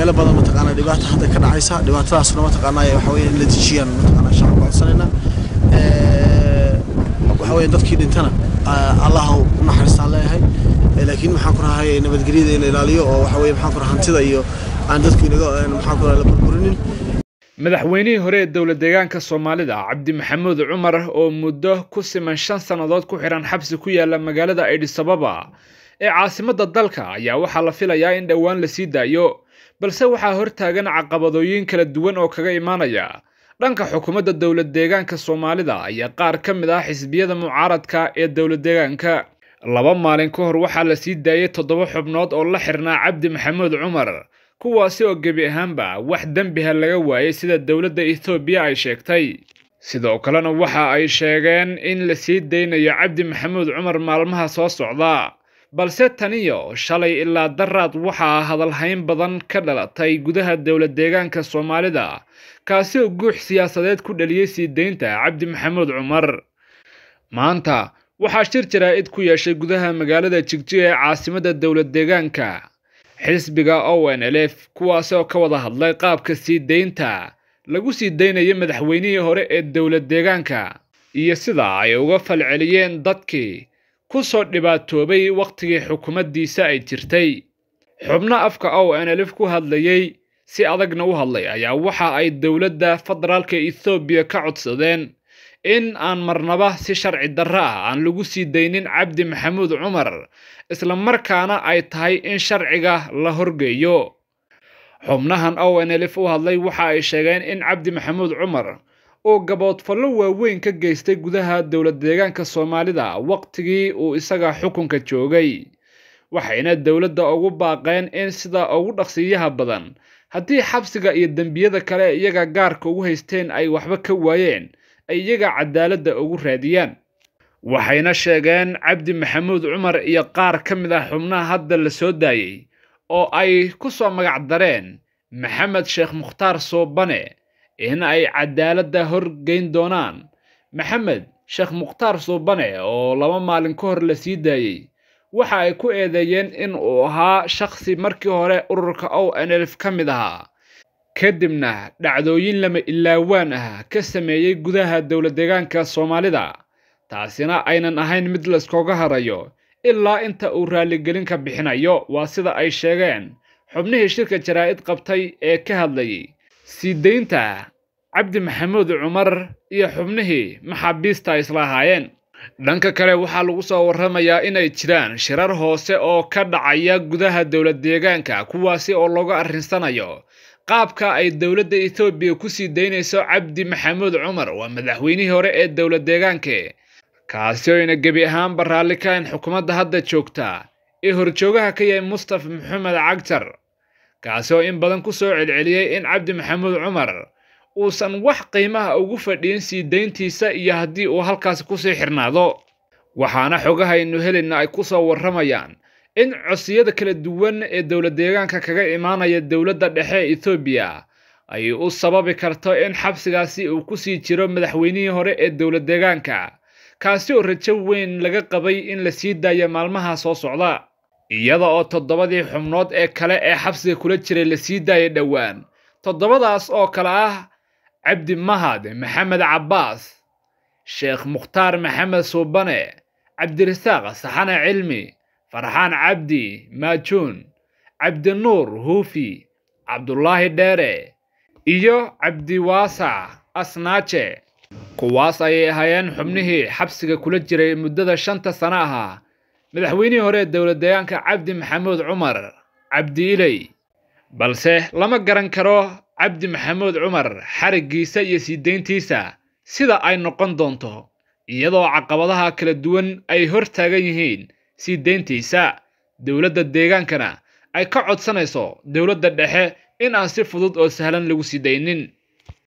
meelo badan mataqaana dhibaata hadda ka dhacaysa dhibaatadaasna mataqaana waxa weya in la dejiyaan mataqaana shaqo codsanayna waxa weya dadkii dhintana allah u naxariistaan leeyahay laakiin maxaan ku rahay nabadgelyada in la ilaaliyo oo waxa weeye maxaan ku rahay hantida iyo aan dadku inaga maxaan ku rahay la burburinin madaxweynihii hore ee dowlad deegaanka soomaalida cabdi maxamuud cumar oo muddo ku siman shan sannadood ku xihan xabsi ku yaala magaalada adisababa ee caasimadda dalka ayaa waxaa la filayaa in dhowaan la sii daayo balse waxaa hortaagan caqabadooyin kala duwan oo kaga imaanaya dhanka xukuumadda dowlad deegaanka soomaalida ayaa qaar ka mid ah xisbiyada mucaaradka ee dowlad deegaanka laba maalin ka hor waxaa la sii daayay toddoba xubnood oo la xirnaa cabdi maxamuud cumar kuwaasi oo gebi ahaanba wax dembiha laga waayay sida dowladda ethoobiya ay sheegtay sidoo kalena waxa ay sheegeen in la sii daynayo cabdi maxamuud cumar maalmaha soo socda balse taniyo shalay ilaa daraad waxaa hadalhayn badan ka dhalatay gudaha dowlad deegaanka soomaalida kaasi oo guux siyaasadeed ku dhaliyey sii deynta cabdi maxamuud cumar maanta waxaa shir jaraa'id ku yeeshay gudaha magaalada jigjiga ee caasimadda dowlad deegaanka xisbiga o n l f kuwaasi oo ka wada hadlay qaabka sii deynta lagu sii deynayo madaxweynihii hore ee dowlad deegaanka iyo sida ay uga falceliyeen dadkii ku soo dhibaatoobay wakhtigii xukumaddiisa ay jirtay xubno afka o n elif ku hadlayey si adagna u hadlay ayaa waxa ay dowladda federaalka ethoobiya ka codsadeen in aan marnaba si sharci darro ah aan lagu sii daynin cabdi maxamuud cumar isla markaana ay tahay in sharciga la horgeeyo xubnahan o n elif u hadlay waxa ay sheegeen in cabdi maxamuud cumar oo gaboodfallo waaweyn ka geystay gudaha dowlad deegaanka soomaalida waqtigii uu isaga xukunka joogay waxayna dowladda ugu baaqeen in sida ugu dhaqsiyaha badan haddii xabsiga iyo dembiyada kale iyaga gaarka ugu haysteen ay waxba ka waayeen ay iyaga cadaaladda ugu raadiyaan waxayna sheegeen cabdi maxamuud cumar iyo qaar ka mid ah xubnaha hadda la soo daayey oo ay ku soo magac dareen maxamed sheekh mukhtaar soobane in ay cadaaladda horgeyn doonaan maxamed sheekh mukhtaar suubane oo laba maalin ka hor la sii daayey waxa ay ku eedeeyeen in uu ahaa shakhsi markii hore ururka o n f ka mid ahaa kadibna dhacdooyin lama ilaawaan ah ka sameeyey gudaha dowlad deegaanka soomaalida taasina aynan ahayn mid layskooga harayo ilaa inta uu raaligelin ka bixinayo waa sida ay sheegeen xubnihii shirka jaraa'id qabtay ee ka hadlayey sii daynta cabdi maxamuud cumar iyo xubnihii maxaabiista ay islahaayeen dhanka kale waxaa lagu soo warramayaa inay jiraan shirar hoose oo ka dhacaya gudaha dowlad deegaanka kuwaasi oo lagu arrinsanayo qaabka ay dowladda etoobiya ku sii daynayso cabdi maxamuud cumar waa madaxweynihii hore ee dowlad deegaanke kaasi oo yna gebi ahaanba raalli ka ahayn xukuumadda hadda joogta ee horjoogaha ka yahay mustafa maxamed cagtar kaasi oo in badan ku soo celceliyey in cabdi maxamuud cumar uusan wax qiimaha ugu fadhiyin sii dayntiisa iyo haddii uu halkaasi sii xirnaado waxaana xogahaynu helayna ay ku soo warramayaan in codsiyada kala duwan ee dowlad deegaanka kaga imaanaya dowladda dhexe ee ethoobiya ay u sababi karto in xabsigaasi uu ku sii jiro madaxweynihii hore ee dowlad deegaanka kaasi oo rajo weyn laga qabay in la sii daaya maalmaha soo socda iyada oo toddobadii xubnood ee kale ee xabsiga kula jiray la sii daayay dhowaan toddobadaas oo kale ah cabdi mahad maxamed cabbaas sheekh mukhtaar maxamed suubane cabdirasaaq saxana cilmi farxaan cabdi maajuun cabdinuur huufi cabdulaahi dheere iyo cabdiwaasac asnaaje kuwaas ayay ahaayeen xubnihii xabsiga kula jiray muddada shanta sana ahaa madaxweynihii hore ee dowlad deegaanka cabdi maxamuud cumar cabdi iley balse lama garan karo cabdi maxamuud cumar xariggiisa iyo sii deyntiisa sida ay noqon doonto iyadoo caqabadaha kala duwan ay hor taagan yihiin sii deyntiisa dowladda deegaankana ay ka codsanayso dowladda dhexe in aan si fudud oo sahlan lagu sii daynin